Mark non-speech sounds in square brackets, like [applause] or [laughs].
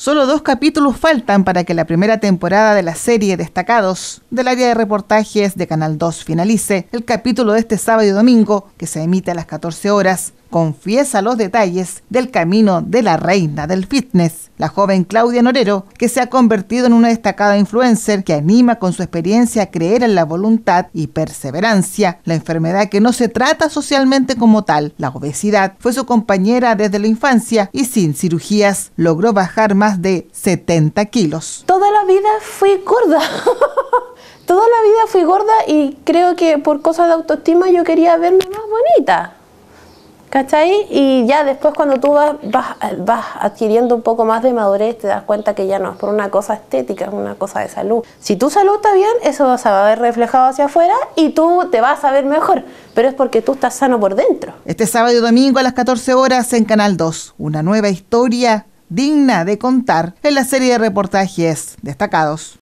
Solo dos capítulos faltan para que la primera temporada de la serie Destacados del área de reportajes de Canal 2 finalice. El capítulo de este sábado y domingo, que se emite a las 14 horas, confiesa los detalles del camino de la reina del fitness, la joven Claudia Norero, que se ha convertido en una destacada influencer que anima con su experiencia a creer en la voluntad y perseverancia, la enfermedad que no se trata socialmente como tal. La obesidad fue su compañera desde la infancia y sin cirugías logró bajar más de 70 kilos. Toda la vida fui gorda. [laughs] Toda la vida fui gorda y creo que por cosas de autoestima yo quería verme más bonita ¿Cachai? Y ya después cuando tú vas, vas, adquiriendo un poco más de madurez, te das cuenta que ya no es por una cosa estética, es una cosa de salud. Si tu salud está bien, eso se va a ver reflejado hacia afuera y tú te vas a ver mejor, pero es porque tú estás sano por dentro. Este sábado y domingo a las 14 horas en Canal 2, una nueva historia digna de contar en la serie de reportajes destacados.